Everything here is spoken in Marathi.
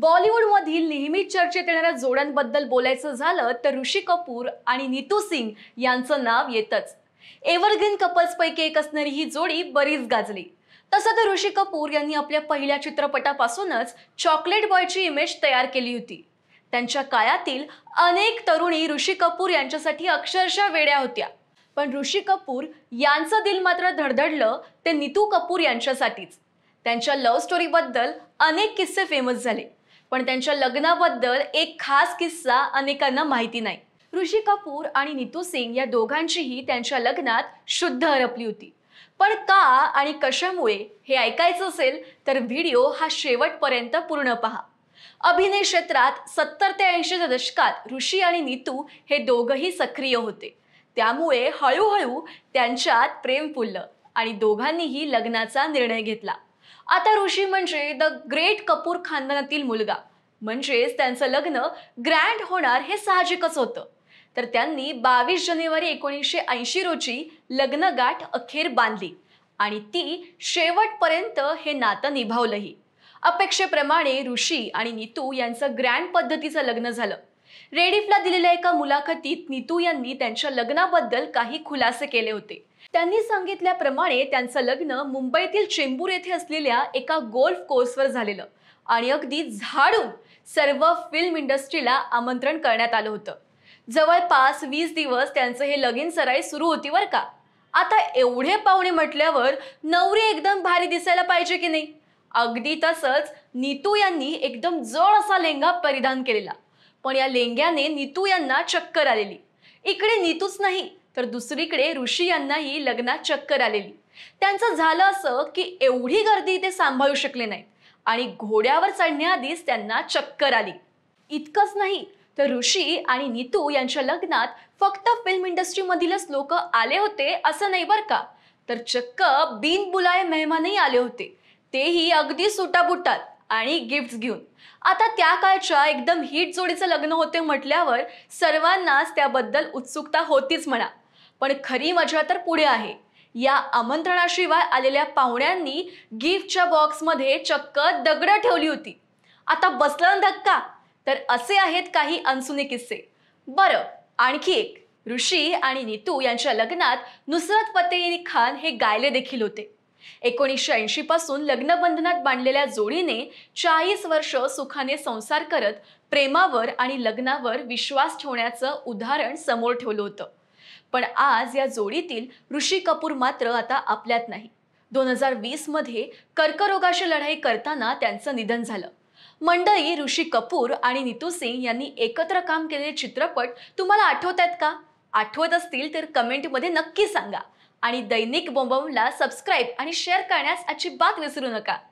बॉलिवूडमधील नेहमीच चर्चेत येणाऱ्या जोड्यांबद्दल बोलायचं झालं तर ऋषी कपूर आणि नीतू सिंग यांचं नाव येतच एव्हरग्रीन कपल्सपैकी एक असणारी ही जोडी बरीच गाजली तसं तर ऋषी कपूर यांनी आपल्या पहिल्या चित्रपटापासूनच चॉकलेट बॉयची इमेज तयार केली होती त्यांच्या काळातील अनेक तरुणी ऋषी कपूर यांच्यासाठी अक्षरशः वेड्या होत्या पण ऋषी कपूर यांचं दिल मात्र धडधडलं ते नीतू कपूर यांच्यासाठीच त्यांच्या लव्ह स्टोरीबद्दल अनेक किस्से फेमस झाले पण त्यांच्या लग्नाबद्दल एक खास किस्सा अनेकांना माहिती नाही ऋषी कपूर आणि नीतू सिंग या दोघांचीही त्यांच्या लग्नात शुद्ध हरपली होती पण का आणि कशामुळे हे ऐकायचं असेल तर व्हिडिओ हा शेवटपर्यंत पूर्ण पहा अभिनय क्षेत्रात सत्तर ते ऐंशीच्या दशकात ऋषी आणि नीतू हे दोघंही सक्रिय होते त्यामुळे हळूहळू त्यांच्यात प्रेम फुललं आणि दोघांनीही लग्नाचा निर्णय घेतला आता ऋषी म्हणजे द ग्रेट कपूर खानदानातील मुलगा म्हणजेच त्यांचं लग्न ग्रँड होणार हे साहजिकच होतं तर त्यांनी बावीस जानेवारी एकोणीसशे ऐंशी रोजी लग्नगाठ अखेर बांधली आणि ती शेवटपर्यंत हे नातं निभावलंही अपेक्षेप्रमाणे ऋषी आणि नीतू यांचं ग्रँड पद्धतीचं लग्न झालं रेडिफला दिलेल्या एका मुलाखतीत नीतू यांनी त्यांच्या लग्नाबद्दल काही खुलासे केले होते त्यांनी सांगितल्याप्रमाणे त्यांचं लग्न मुंबईतील चेंबूर येथे असलेल्या एका गोल्फ कोर्सवर झालेलं आणि अगदी झाडून सर्व फिल्म इंडस्ट्रीला आमंत्रण करण्यात आलं होतं जवळपास वीस दिवस त्यांचं हे लगीन सराई सुरू होती बर का आता एवढे पाहुणे म्हटल्यावर नवरी एकदम भारी दिसायला पाहिजे की नाही अगदी तसंच नीतू यांनी एकदम जड असा लेंगा परिधान केलेला पण या लेंग्याने नीतू यांना चक्कर आलेली इकडे नीतूच नाही तर दुसरीकडे ऋषी यांनाही लग्नात चक्कर आलेली त्यांचं झालं असं की एवढी गर्दी ते सांभाळू शकले नाही आणि घोड्यावर चढण्याआधीच त्यांना चक्कर आली इतकंच नाही तर ऋषी आणि नीतू यांच्या लग्नात फक्त फिल्म इंडस्ट्रीमधीलच लोक आले होते असं नाही बरं का तर चक्क बिन बुलाय मेहमानही आले होते तेही अगदी सुटाबुटात आणि गिफ्ट घेऊन आता त्या काळच्या एकदम हिट जोडीचं लग्न होते म्हटल्यावर सर्वांनाच त्याबद्दल उत्सुकता होतीच म्हणा पण खरी मजा तर पुढे आहे या आमंत्रणाशिवाय आलेल्या पाहुण्यांनी गिफ्टच्या बॉक्समध्ये चक्क दगड ठेवली होती आता बसला धक्का तर असे आहेत काही अनसुने किस्से बरं आणखी एक ऋषी आणि नीतू यांच्या लग्नात नुसरत फतेह खान हे गायले देखील होते एकोणीसशे ऐंशी पासून लग्नबंधनात बांधलेल्या जोडीने चाळीस वर्ष सुखाने संसार करत प्रेमावर आणि लग्नावर विश्वास ठेवण्याचं उदाहरण समोर ठेवलं होतं पण आज या जोडीतील ऋषी कपूर मात्र आता आपल्यात नाही दोन हजार मध्ये कर्करोगाशी लढाई करताना त्यांचं निधन झालं मंडळी ऋषी कपूर आणि नितू सिंग यांनी एकत्र काम केलेले चित्रपट तुम्हाला आठवत आहेत का आठवत असतील तर कमेंटमध्ये नक्की सांगा आणि दैनिक बोंबमला सबस्क्राईब आणि शेअर करण्यास अजिबात विसरू नका